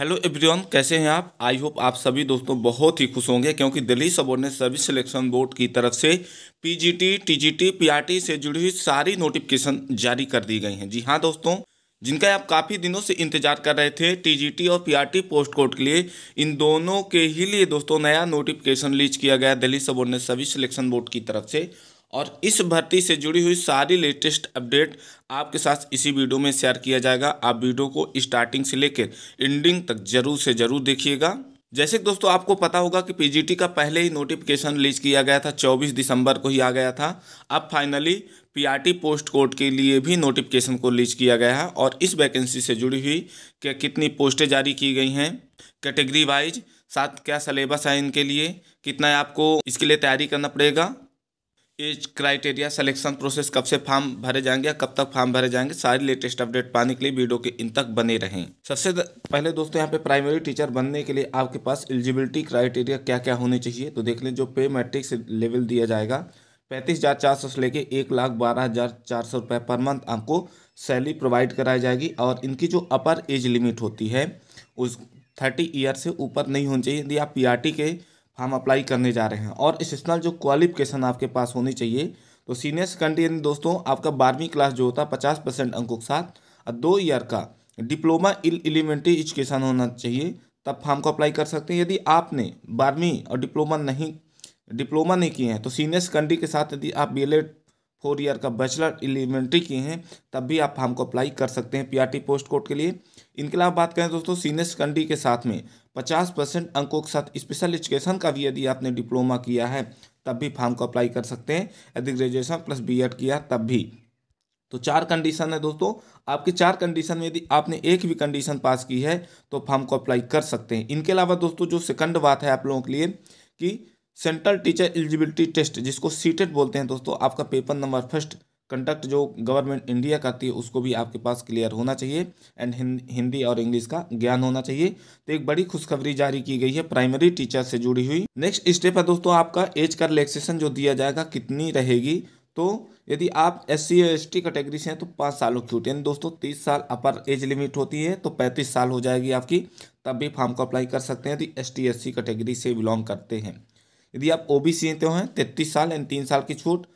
hello everyone कैसे हैं आप आई होप आप सभी दोस्तों बहुत ही खुश होंगे क्योंकि Delhi subordinate service selection board की तरफ से पीजीटी टीजीटी पीआरटी से जुड़ी हुई सारी नोटिफिकेशन जारी कर दी गई हैं जी हाँ दोस्तों जिनका आप काफ़ी दिनों से इंतजार कर रहे थे टीजीटी और पीआरटी पोस्ट कोड के लिए इन दोनों के ही लिए दोस्तों नया नोटिफिकेशन लीज किया गया Delhi subordinate service selection board की तरफ से और इस भर्ती से जुड़ी हुई सारी लेटेस्ट अपडेट आपके साथ इसी वीडियो में शेयर किया जाएगा आप वीडियो को स्टार्टिंग से लेकर एंडिंग तक जरूर से ज़रूर देखिएगा जैसे कि दोस्तों आपको पता होगा कि पीजीटी का पहले ही नोटिफिकेशन रिलीज किया गया था 24 दिसंबर को ही आ गया था अब फाइनली पीआरटी पोस्ट कोड के लिए भी नोटिफिकेशन को रिलीज किया गया है और इस वैकेंसी से जुड़ी हुई क्या कितनी पोस्टें जारी की गई हैं कैटेगरी वाइज साथ क्या सलेबस है इनके लिए कितना आपको इसके लिए तैयारी करना पड़ेगा एज क्राइटेरिया सिलेक्शन प्रोसेस कब से फॉर्म भरे जाएंगे या कब तक फॉर्म भरे जाएंगे सारी लेटेस्ट अपडेट पाने के लिए वीडियो के इन तक बने रहें सबसे पहले दोस्तों यहाँ पे प्राइमरी टीचर बनने के लिए आपके पास एलिजिबिलिटी क्राइटेरिया क्या क्या होने चाहिए तो देख लें जो पे मैट्रिक्स लेवल दिया जाएगा पैंतीस हज़ार चार सौ से लेके एक लाख बारह हज़ार चार सौ रुपये पर मंथ आपको सैलरी प्रोवाइड कराई जाएगी और इनकी जो अपर एज लिमिट होती है उस थर्टी ईयर से ऊपर नहीं होनी चाहिए यदि आप पी के हम अप्लाई करने जा रहे हैं और स्टेशनल जो क्वालिफिकेशन आपके पास होनी चाहिए तो सीनियर सेकेंडरी यानी दोस्तों आपका बारहवीं क्लास जो होता है पचास परसेंट अंकों के साथ और दो ईयर का डिप्लोमा इन एलिमेंट्री एजुकेशन होना चाहिए तब फार्म को अप्लाई कर सकते हैं यदि आपने बारहवीं और डिप्लोमा नहीं डिप्लोमा नहीं किए हैं तो सीनियर सेकेंडरी के साथ यदि आप बी फोर ईयर का बैचलर एलिमेंट्री किए हैं तब भी आप हमको अप्लाई कर सकते हैं पीआरटी पोस्ट कोड के लिए इनके अलावा बात करें दोस्तों सीनियर सेकेंडरी के साथ में पचास परसेंट अंकों के साथ स्पेशल एजुकेशन का भी यदि आपने डिप्लोमा किया है तब भी फार्म को अप्लाई कर सकते हैं यदि ग्रेजुएशन प्लस बी किया तब भी तो चार कंडीशन है दोस्तों आपके चार कंडीशन में यदि आपने एक भी कंडीशन पास की है तो फार्म को अप्लाई कर सकते हैं इनके अलावा दोस्तों जो सेकंड बात है आप लोगों के लिए कि सेंट्रल टीचर एलिजिबिलिटी टेस्ट जिसको सीटेट e बोलते हैं दोस्तों आपका पेपर नंबर फर्स्ट कंडक्ट जो गवर्नमेंट इंडिया करती है उसको भी आपके पास क्लियर होना चाहिए एंड हिंदी और इंग्लिश का ज्ञान होना चाहिए तो एक बड़ी खुशखबरी जारी की गई है प्राइमरी टीचर से जुड़ी हुई नेक्स्ट स्टेप है दोस्तों आपका एज का रिलैक्सेशन जो दिया जाएगा कितनी रहेगी तो यदि आप S C S T category से हैं तो पाँच सालों की होती है दोस्तों तीस साल अपर एज लिमिट होती है तो पैंतीस साल हो जाएगी आपकी तब भी फॉर्म को अप्लाई कर सकते हैं यदि S T S C category से बिलोंग करते हैं यदि आप ओ बी सी हैं तैतीस साल एंड तीन साल की छूट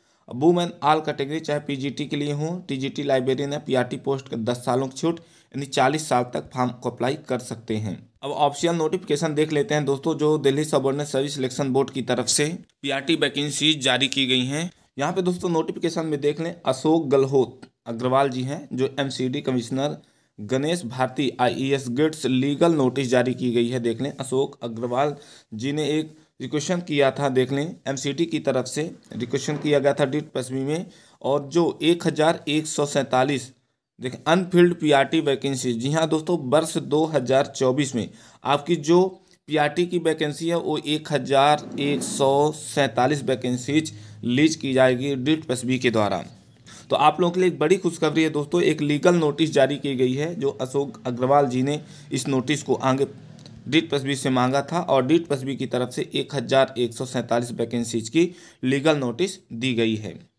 वुमेन आल कैटेगरी चाहे पीजीटी के लिए हो टीजीटी लाइब्रेरियन या पीआरटी पोस्ट का दस सालों की छूट यानी चालीस साल तक फॉर्म को अप्लाई कर सकते हैं अब ऑप्शनल नोटिफिकेशन देख लेते हैं दोस्तों जो Delhi subordinate service selection board की तरफ से पीआरटी वैकेंसीज जारी की गई हैं यहाँ पे दोस्तों नोटिफिकेशन में देख लें अशोक गलहोत अग्रवाल जी हैं जो M commissioner Ganesh Bharti IES grades legal notice जारी की गई है देख लें अशोक अग्रवाल जी ने एक रिक्वेशन किया था देख लें एम की तरफ से रिक्वेशन किया गया था डिट पश्चिमी में और जो एक हज़ार एक सौ सैंतालीस देखें अनफिल्ड पीआरटी वैकेंसी जी हाँ दोस्तों वर्ष दो हज़ार चौबीस में आपकी जो पी की वैकेंसी है वो एक हज़ार एक सौ सैंतालीस वैकेंसीज लीज की जाएगी डिट पसबी के द्वारा तो आप लोगों के लिए एक बड़ी खुशखबरी है दोस्तों एक लीगल नोटिस जारी की गई है जो अशोक अग्रवाल जी ने इस नोटिस को आगे डीट प्लस बी से मांगा था और डीट प्लस बी की तरफ से एक हज़ार एक सौ सैंतालीस वैकेंसीज की लीगल नोटिस दी गई है